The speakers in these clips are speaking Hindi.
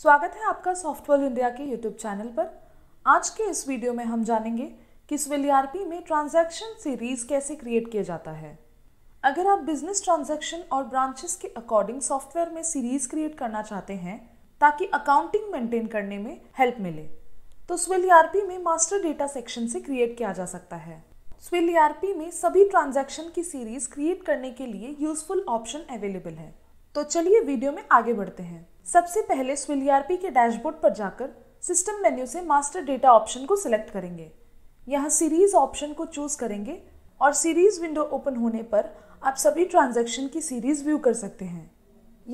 स्वागत है आपका सॉफ्टवेयर इंडिया के यूट्यूब चैनल पर आज के इस वीडियो में हम जानेंगे कि स्विल e में ट्रांजैक्शन सीरीज कैसे क्रिएट किया जाता है अगर आप बिजनेस ट्रांजैक्शन और ब्रांचेस के अकॉर्डिंग सॉफ्टवेयर में सीरीज क्रिएट करना चाहते हैं ताकि अकाउंटिंग मेंटेन करने में हेल्प मिले तो स्विल e में मास्टर डेटा सेक्शन से क्रिएट किया जा सकता है स्विल e में सभी ट्रांजैक्शन की सीरीज क्रिएट करने के लिए यूजफुल ऑप्शन अवेलेबल है तो चलिए वीडियो में आगे बढ़ते हैं सबसे पहले स्विलियारपी e के डैशबोर्ड पर जाकर सिस्टम मेन्यू से मास्टर डेटा ऑप्शन को सिलेक्ट करेंगे यहाँ सीरीज़ ऑप्शन को चूज़ करेंगे और सीरीज़ विंडो ओपन होने पर आप सभी ट्रांजेक्शन की सीरीज़ व्यू कर सकते हैं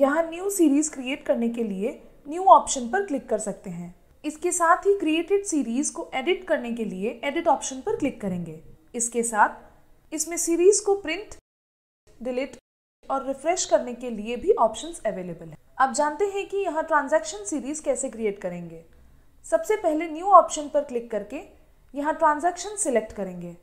यहाँ न्यू सीरीज़ क्रिएट करने के लिए न्यू ऑप्शन पर क्लिक कर सकते हैं इसके साथ ही क्रिएटेड सीरीज़ को एडिट करने के लिए एडिट ऑप्शन पर क्लिक करेंगे इसके साथ इसमें सीरीज़ को प्रिंट डिलीट और रिफ्रेश करने के लिए भी ऑप्शंस अवेलेबल है आप जानते हैं कि यहाँ ट्रांजैक्शन सीरीज़ कैसे क्रिएट करेंगे सबसे पहले न्यू ऑप्शन पर क्लिक करके यहाँ ट्रांजैक्शन सिलेक्ट करेंगे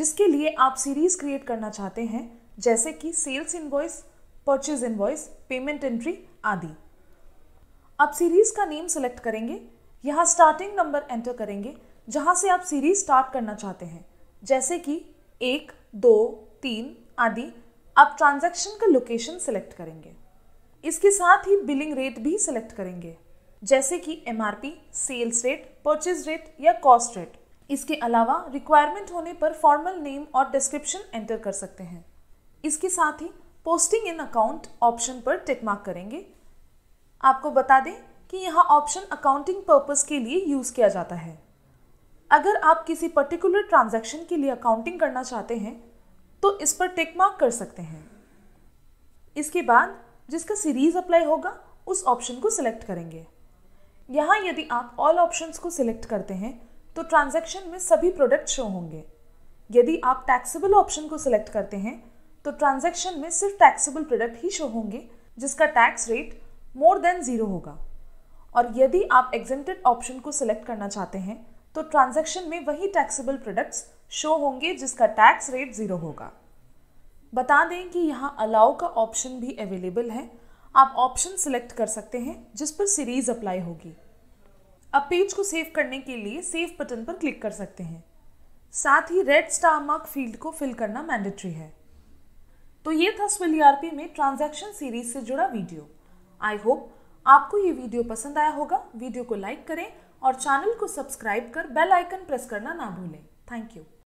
जिसके लिए आप सीरीज़ क्रिएट करना चाहते हैं जैसे कि sales invoice purchase invoice payment entry आदि आप सीरीज़ का नेम सिलेक्ट करेंगे यहाँ स्टार्टिंग नंबर एंटर करेंगे जहाँ से आप सीरीज़ स्टार्ट करना चाहते हैं जैसे कि एक दो तीन आदि आप ट्रांजैक्शन का लोकेशन सेलेक्ट करेंगे इसके साथ ही बिलिंग रेट भी सिलेक्ट करेंगे जैसे कि M sales rate purchase rate या कॉस्ट रेट इसके अलावा रिक्वायरमेंट होने पर फॉर्मल नेम और डिस्क्रिप्शन एंटर कर सकते हैं इसके साथ ही पोस्टिंग इन अकाउंट ऑप्शन पर टिक मार्क करेंगे आपको बता दें कि यहाँ ऑप्शन अकाउंटिंग पर्पस के लिए यूज़ किया जाता है अगर आप किसी पर्टिकुलर ट्रांजैक्शन के लिए अकाउंटिंग करना चाहते हैं तो इस पर टिक मार्क कर सकते हैं इसके बाद जिसका सीरीज़ अप्लाई होगा उस ऑप्शन को सिलेक्ट करेंगे यहाँ यदि आप ऑल ऑप्शंस को सिलेक्ट करते हैं तो ट्रांजैक्शन में सभी प्रोडक्ट शो होंगे यदि आप टैक्सेबल ऑप्शन को सिलेक्ट करते हैं तो ट्रांजैक्शन में सिर्फ टैक्सेबल प्रोडक्ट ही शो होंगे जिसका tax rate more than zero होगा और यदि आप एग्जेंटेड ऑप्शन को सिलेक्ट करना चाहते हैं तो ट्रांजैक्शन में वही टैक्सेबल प्रोडक्ट्स शो होंगे जिसका टैक्स रेट ज़ीरो होगा बता दें कि यहाँ अलाउ का ऑप्शन भी अवेलेबल है आप ऑप्शन सिलेक्ट कर सकते हैं जिस पर सीरीज़ अप्लाई होगी अब पेज को सेव करने के लिए सेव बटन पर क्लिक कर सकते हैं साथ ही रेड स्टार मार्क फील्ड को फिल करना मैंडेटरी है तो ये था स्विल आरपी e में ट्रांजैक्शन सीरीज से जुड़ा वीडियो आई होप आपको ये वीडियो पसंद आया होगा वीडियो को लाइक करें और चैनल को सब्सक्राइब कर बेल आइकन प्रेस करना ना भूलें थैंक यू